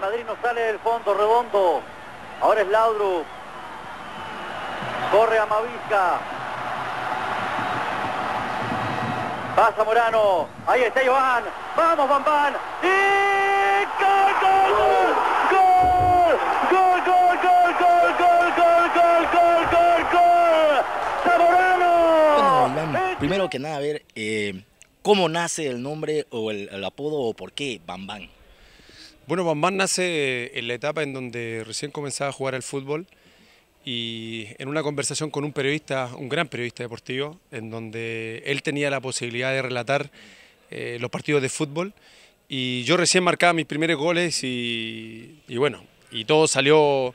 no sale del fondo, redondo. Ahora es Laudrup. Corre a Mavisca. Pasa Morano. Ahí está Iván. Vamos, Van ¡Y gol, gol, gol! ¡Gol! ¡Gol, gol, gol, gol, gol, gol, gol, gol, gol, gol! gol gol gol gol gol primero que nada, a ver, ¿cómo nace el nombre o el, apodo o por qué Bambán? Bueno, más nace en la etapa en donde recién comenzaba a jugar al fútbol y en una conversación con un periodista, un gran periodista deportivo, en donde él tenía la posibilidad de relatar eh, los partidos de fútbol y yo recién marcaba mis primeros goles y, bueno, y todo salió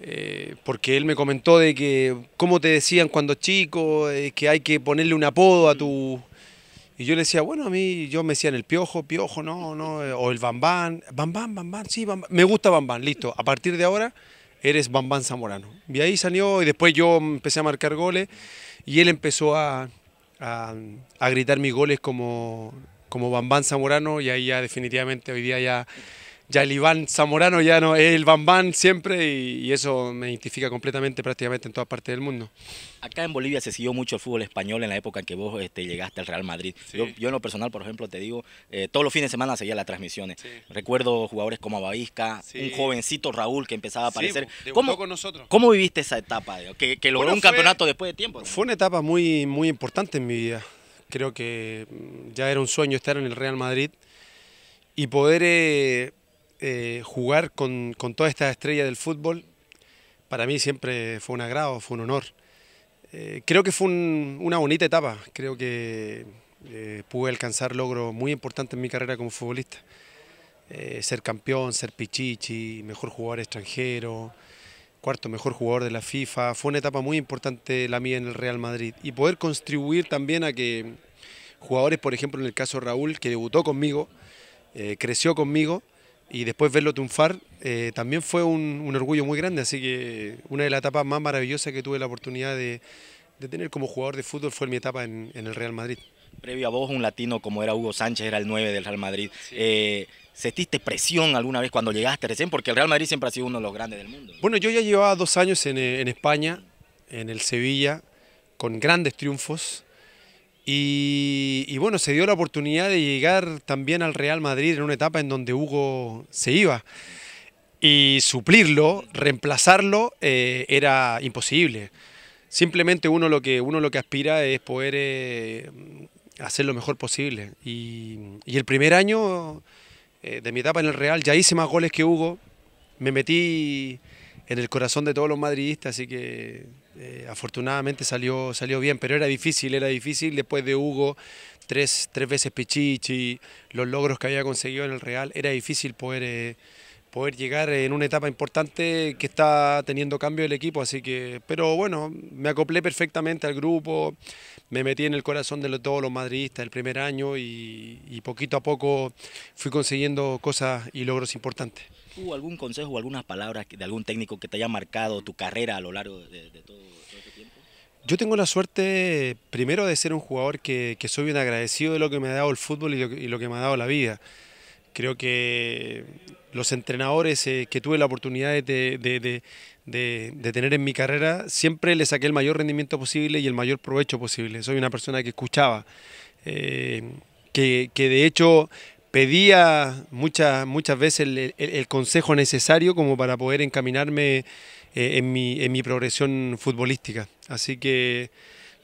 eh, porque él me comentó de que cómo te decían cuando chico, que hay que ponerle un apodo a tu y yo le decía, bueno, a mí yo me en el piojo, piojo, no, no, eh, o el bambán, bambán, bambán, sí, me gusta bambán, listo. A partir de ahora eres bambán zamorano. Y ahí salió y después yo empecé a marcar goles y él empezó a, gritar mis goles como, como bambán zamorano y ahí ya definitivamente hoy día ya ya el Iván Zamorano ya no es el Bambán siempre y, eso me identifica completamente prácticamente en todas partes del mundo. Acá en Bolivia se siguió mucho el fútbol español en la época en que vos este, llegaste al Real Madrid. Yo, en lo personal, por ejemplo, te digo, eh, todos los fines de semana seguía las transmisiones. Recuerdo jugadores como Abavisca, un jovencito Raúl que empezaba a aparecer. Pues, ¿Cómo, con nosotros. ¿Cómo viviste esa etapa? Que, que logró un campeonato después de tiempo. Fue una etapa muy, muy importante en mi vida. Creo que mm, ya era un sueño estar en el Real Madrid y poder... Eh, eh, jugar con, con todas estas estrellas del fútbol, para mí siempre fue un agrado, fue un honor. Eh, creo que fue una bonita etapa, creo que eh, pude alcanzar logros muy importantes en mi carrera como futbolista. ser campeón, ser pichichi, mejor jugador extranjero, cuarto mejor jugador de la FIFA. Fue una etapa muy importante la mía en el Real Madrid. Y poder contribuir también a que jugadores, por ejemplo en el caso de Raúl, que debutó conmigo, creció conmigo, y después verlo triunfar eh, también fue un, orgullo muy grande, así que una de las etapas más maravillosas que tuve la oportunidad de, tener como jugador de fútbol fue mi etapa en, el Real Madrid. Previo a vos, un latino como era Hugo Sánchez, era el 9 del Real Madrid. Eh, ¿Sentiste presión alguna vez cuando llegaste recién? Porque el Real Madrid siempre ha sido uno de los grandes del mundo. Bueno, yo ya llevaba dos años eh, en España, en el Sevilla, con grandes triunfos. Y, bueno, se dio la oportunidad de llegar también al Real Madrid en una etapa en donde Hugo se iba. Y suplirlo, reemplazarlo, eh, era imposible. Simplemente uno lo que, uno lo que aspira es poder eh, hacer lo mejor posible. Y, el primer año eh, de mi etapa en el Real ya hice más goles que Hugo. Me metí en el corazón de todos los madridistas, así que eh, afortunadamente salió, salió bien, pero era difícil, era difícil después de Hugo, tres, tres veces Pichichi, los logros que había conseguido en el Real, era difícil poder, eh, poder llegar en una etapa importante que está teniendo cambio el equipo, así que, pero bueno, me acoplé perfectamente al grupo, me metí en el corazón de todos los madridistas el primer año y poquito a poco fui consiguiendo cosas y logros importantes. ¿Hubo algún consejo o algunas palabras de algún técnico que te haya marcado tu carrera a lo largo de, todo, este tiempo? Yo tengo la suerte, primero, de ser un jugador que, soy bien agradecido de lo que me ha dado el fútbol y lo, que me ha dado la vida. Creo que los entrenadores eh, que tuve la oportunidad de, de, tener en mi carrera, siempre le saqué el mayor rendimiento posible y el mayor provecho posible. Soy una persona que escuchaba, eh, que, que, de hecho pedía muchas, muchas veces el, consejo necesario como para poder encaminarme eh, en, mi, progresión futbolística. Así que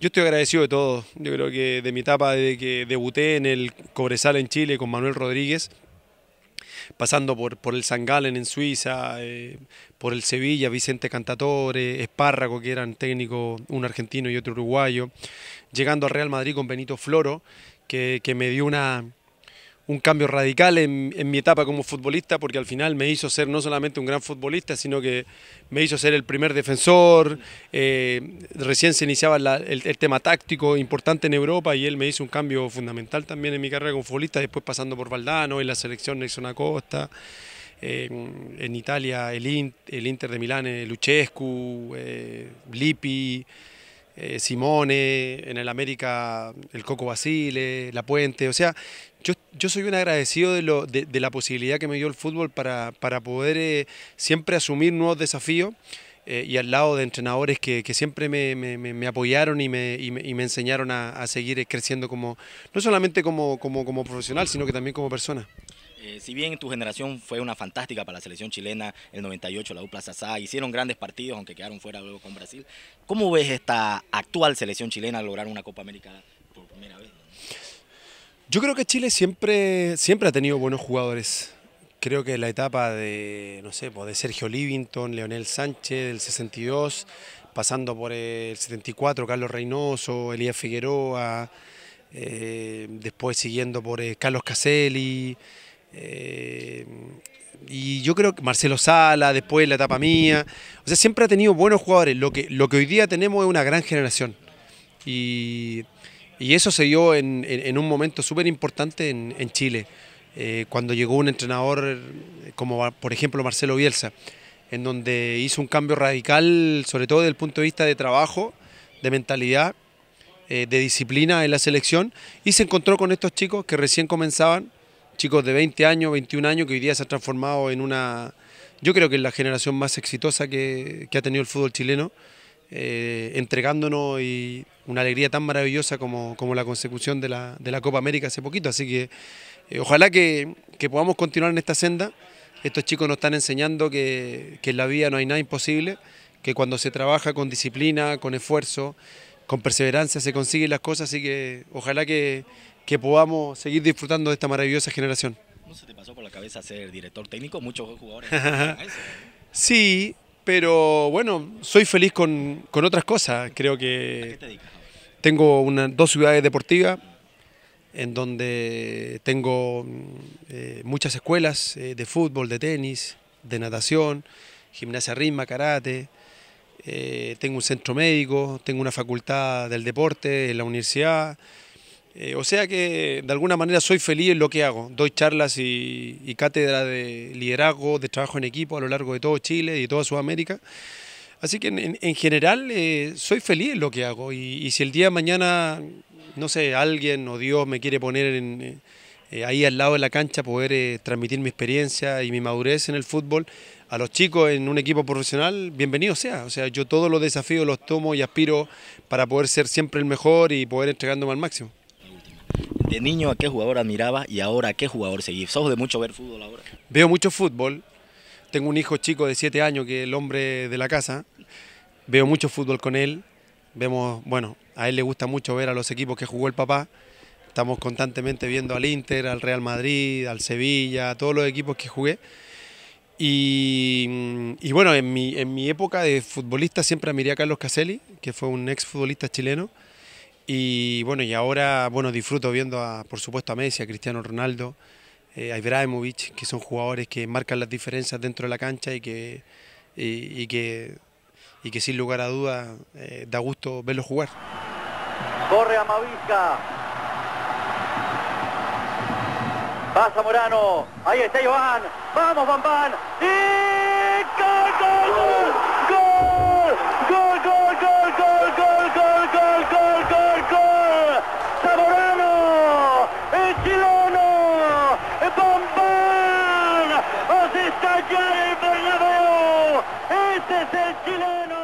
yo estoy agradecido de todo. Yo creo que de mi etapa desde que debuté en el Cobresal en Chile con Manuel Rodríguez, pasando por, por el Sangalen en Suiza, eh, por el Sevilla, Vicente Cantatore, Espárrago, que eran técnicos, un argentino y otro uruguayo, llegando al Real Madrid con Benito Floro, que me dio una un cambio radical en, mi etapa como futbolista, porque al final me hizo ser no solamente un gran futbolista, sino que me hizo ser el primer defensor. Eh, recién se iniciaba el, tema táctico importante en Europa y él me hizo un cambio fundamental también en mi carrera como futbolista, después pasando por Valdano, en la selección Nelson Acosta. en Italia, el, el, Inter de Milán, eh, Luchescu, eh, Lippi, Simone, en el América el Coco Basile, La Puente, o sea, yo yo soy un agradecido de, lo, de, la posibilidad que me dio el fútbol para, para poder eh, siempre asumir nuevos desafíos eh, y al lado de entrenadores que, siempre me, apoyaron y me, y me, enseñaron a, seguir eh, creciendo como no solamente como, como, como profesional, sino que también como persona. si bien tu generación fue una fantástica para la selección chilena, el 98, la dupla Zaza, hicieron grandes partidos, aunque quedaron fuera luego con Brasil, ¿cómo ves esta actual selección chilena lograr una Copa América por primera vez? Yo creo que Chile siempre, siempre ha tenido buenos jugadores. Creo que la etapa de, no sé, pues, de Sergio Livington, Leonel Sánchez, del 62, pasando por el 74, Carlos Reynoso, Elías Figueroa, eh, después siguiendo por eh, Carlos Caselli, eh, y yo creo que Marcelo Sala, después la etapa mía, o sea, siempre ha tenido buenos jugadores, lo que, lo que hoy día tenemos es una gran generación, y, y eso se dio en, un momento súper importante en, Chile, eh, cuando llegó un entrenador eh, como por ejemplo Marcelo Bielsa, en donde hizo un cambio radical, sobre todo desde el punto de vista de trabajo, de mentalidad, eh, de disciplina en la selección, y se encontró con estos chicos que recién comenzaban, chicos de 20 años, 21 años, que hoy día se ha transformado en una, yo creo que es la generación más exitosa que ha tenido el fútbol chileno. Eh, entregándonos y una alegría tan maravillosa como, como la consecución de la, de la, Copa América hace poquito. Así que eh, ojalá que, que, podamos continuar en esta senda. Estos chicos nos están enseñando que, que en la vida no hay nada imposible, que cuando se trabaja con disciplina, con esfuerzo, con perseverancia se consiguen las cosas, así que ojalá que, que, podamos seguir disfrutando de esta maravillosa generación. ¿No se te pasó por la cabeza ser director técnico? Muchos jugadores. sí, pero bueno, soy feliz con, con otras cosas. Creo que tengo dos ciudades deportivas en donde tengo mm, eh, muchas escuelas eh, de fútbol, de tenis, de natación, gimnasia ritmo karate. Eh, tengo un centro médico, tengo una facultad del deporte en la universidad. Eh, o sea que de alguna manera soy feliz en lo que hago. Doy charlas y, cátedra de liderazgo, de trabajo en equipo a lo largo de todo Chile y toda Sudamérica. Así que en, general eh, soy feliz en lo que hago y, si el día de mañana, no sé, alguien o Dios me quiere poner en, eh, ahí al lado de la cancha, poder transmitir mi experiencia y mi madurez en el fútbol a los chicos en un equipo profesional, bienvenido sea. O sea, yo todos los desafíos los tomo y aspiro para poder ser siempre el mejor y poder entregándome al máximo de niño a qué jugador admiraba y ahora a qué jugador seguís? ¿Sos de mucho ver fútbol ahora? Veo mucho fútbol. Tengo un hijo chico de 7 años que es el hombre de la casa. Veo mucho fútbol con él. Vemos, bueno, a él le gusta mucho ver a los equipos que jugó el papá. Estamos constantemente viendo al Inter, al Real Madrid, al Sevilla, a todos los equipos que jugué. Y, bueno, en mi, en mi época de futbolista siempre admiré a Carlos Caselli, que fue un ex futbolista chileno y bueno, y ahora bueno, disfruto viendo a, por supuesto a Messi, a Cristiano Ronaldo, eh, a Ibrahimovic, que son jugadores que marcan las diferencias dentro de la cancha y que, que, que sin lugar a dudas eh, da gusto verlos jugar. Corre a Mavisca. Pasa Morano. Ahí está Iván. Vamos, Van Van. Y gol, gol, gol, gol, gol, gol, gol, gol. Benítez, el chileno.